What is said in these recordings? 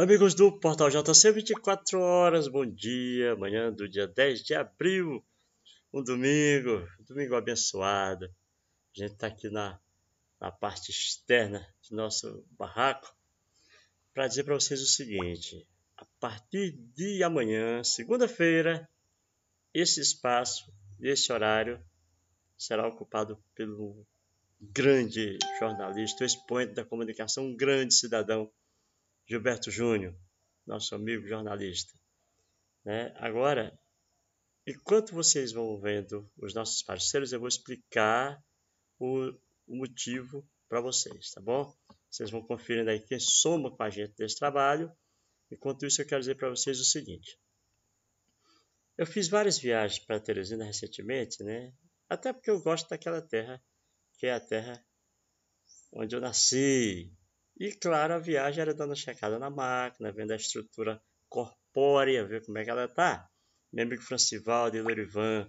Amigos do Portal JC, 24 horas, bom dia, manhã do dia 10 de abril, um domingo, um domingo abençoado. A gente está aqui na, na parte externa do nosso barraco para dizer para vocês o seguinte: a partir de amanhã, segunda-feira, esse espaço, esse horário, será ocupado pelo grande jornalista, expoente da comunicação, um grande cidadão Gilberto Júnior, nosso amigo jornalista. Né? Agora, enquanto vocês vão vendo os nossos parceiros, eu vou explicar o, motivo para vocês, tá bom? Vocês vão conferindo aí quem soma com a gente desse trabalho. Enquanto isso, eu quero dizer para vocês o seguinte. Eu fiz várias viagens para Teresina recentemente, né? Até porque eu gosto daquela terra, que é a terra onde eu nasci, e claro, a viagem era dando checada na máquina, vendo a estrutura corpórea, ver como é que ela tá. Meu amigo Francivaldo e Lorivan.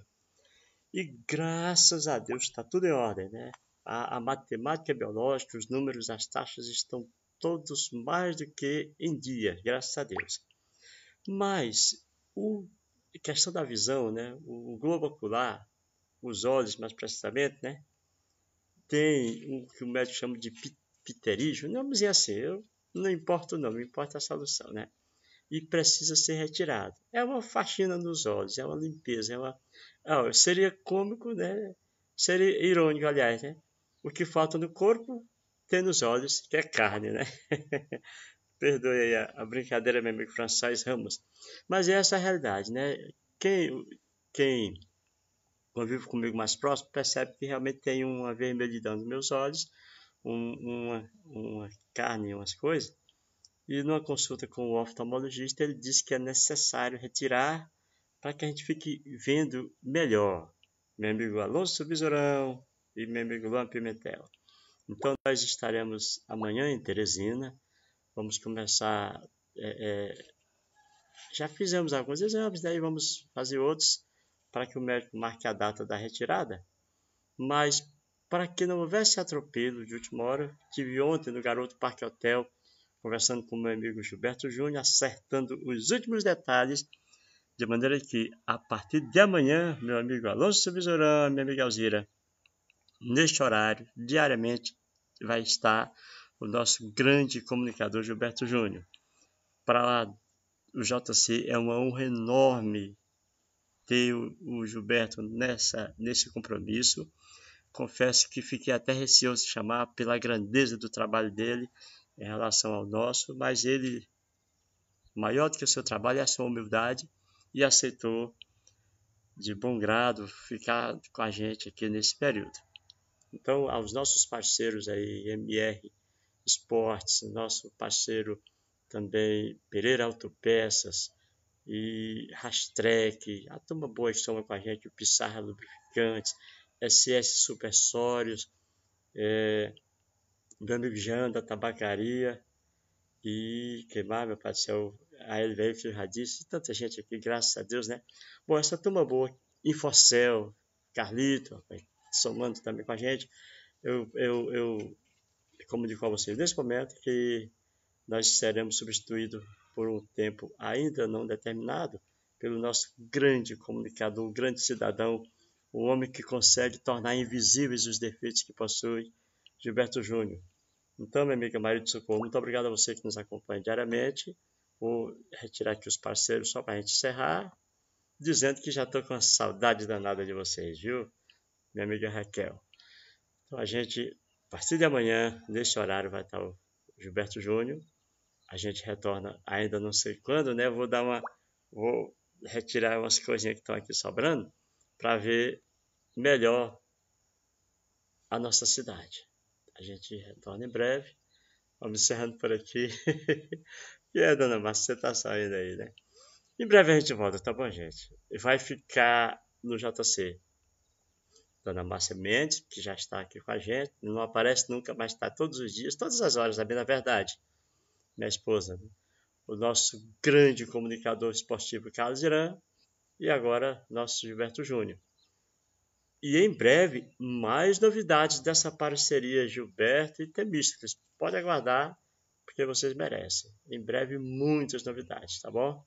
E graças a Deus está tudo em ordem, né? A, a matemática é biológica, os números, as taxas estão todos mais do que em dia, graças a Deus. Mas o a questão da visão, né? O, globo ocular, os olhos mais precisamente, né? Tem o que o médico chama de pterígio, vamos dizer é assim, eu, não importa o nome, importa a solução, né? E precisa ser retirado. É uma faxina nos olhos, é uma limpeza, é uma... Ah, seria cômico, né? Seria irônico, aliás, né? O que falta no corpo tem nos olhos, que é carne, né? Perdoe a, a, brincadeira, meu amigo François Ramos. Mas é essa a realidade, né? Quem, quem convive comigo mais próximo percebe que realmente tem uma vermelhidão nos meus olhos, um, uma, uma carne, umas coisas, e numa consulta com o oftalmologista ele disse que é necessário retirar para que a gente fique vendo melhor. Meu amigo Alonso Besourão e meu amigo Luan Pimentel. Então nós estaremos amanhã em Teresina, vamos começar. É, é, já fizemos alguns exames, daí vamos fazer outros para que o médico marque a data da retirada. Mas para que não houvesse atropelo de última hora. Tive ontem no Garoto Parque Hotel, conversando com meu amigo Gilberto Júnior, acertando os últimos detalhes, de maneira que, a partir de amanhã, meu amigo Alonso Silvizoran, minha amiga Alzira, neste horário, diariamente, vai estar o nosso grande comunicador Gilberto Júnior. Para o JC é uma honra enorme ter o Gilberto nessa, nesse compromisso confesso que fiquei até receoso de chamar pela grandeza do trabalho dele em relação ao nosso, mas ele, maior do que o seu trabalho, é a sua humildade e aceitou de bom grado ficar com a gente aqui nesse período. Então, aos nossos parceiros aí, MR Esportes, nosso parceiro também Pereira Autopeças e Rastrec, a turma boa que com a gente, o Pissarra Lubrificantes, SS Supersórios, é, Dando da Tabacaria e que mais, meu Pai do céu, a LVM tanta gente aqui, graças a Deus, né? Bom, essa turma boa, Infocel, Carlito, somando também com a gente, eu, eu, eu comunico a vocês nesse momento que nós seremos substituídos por um tempo ainda não determinado pelo nosso grande comunicador, grande cidadão, o homem que consegue tornar invisíveis os defeitos que possui Gilberto Júnior. Então, minha amiga Maria de Socorro, muito obrigado a você que nos acompanha diariamente. Vou retirar aqui os parceiros só para a gente encerrar, dizendo que já estou com uma saudade danada de vocês, viu? Minha amiga Raquel. Então, a gente, a partir de amanhã, neste horário, vai estar o Gilberto Júnior. A gente retorna ainda não sei quando, né? Vou dar uma. Vou retirar umas coisinhas que estão aqui sobrando para ver melhor a nossa cidade. A gente retorna em breve. Vamos encerrando por aqui. e é, dona Márcia, você tá saindo aí, né? Em breve a gente volta, tá bom, gente? Vai ficar no JC. Dona Márcia Mendes, que já está aqui com a gente, não aparece nunca, mas está todos os dias, todas as horas, é bem na verdade. Minha esposa, né? o nosso grande comunicador esportivo Carlos Irã, e agora nosso Gilberto Júnior. E em breve, mais novidades dessa parceria Gilberto e Temístocles. Pode aguardar, porque vocês merecem. Em breve, muitas novidades, tá bom?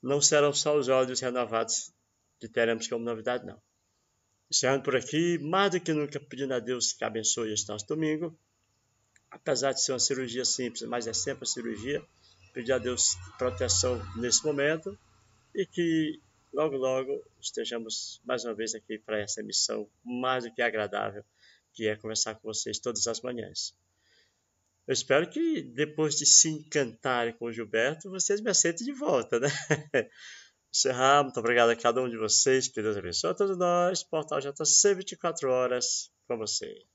Não serão só os olhos renovados que teremos como novidade, não. Encerrando por aqui, mais do que nunca pedindo a Deus que abençoe este nosso domingo. Apesar de ser uma cirurgia simples, mas é sempre uma cirurgia, pedir a Deus proteção nesse momento e que logo, logo estejamos mais uma vez aqui para essa missão mais do que agradável, que é conversar com vocês todas as manhãs. Eu espero que depois de se encantarem com o Gilberto, vocês me aceitem de volta, né? Encerrar, é muito obrigado a cada um de vocês, que Deus abençoe a todos nós. Portal JC 24 horas com você.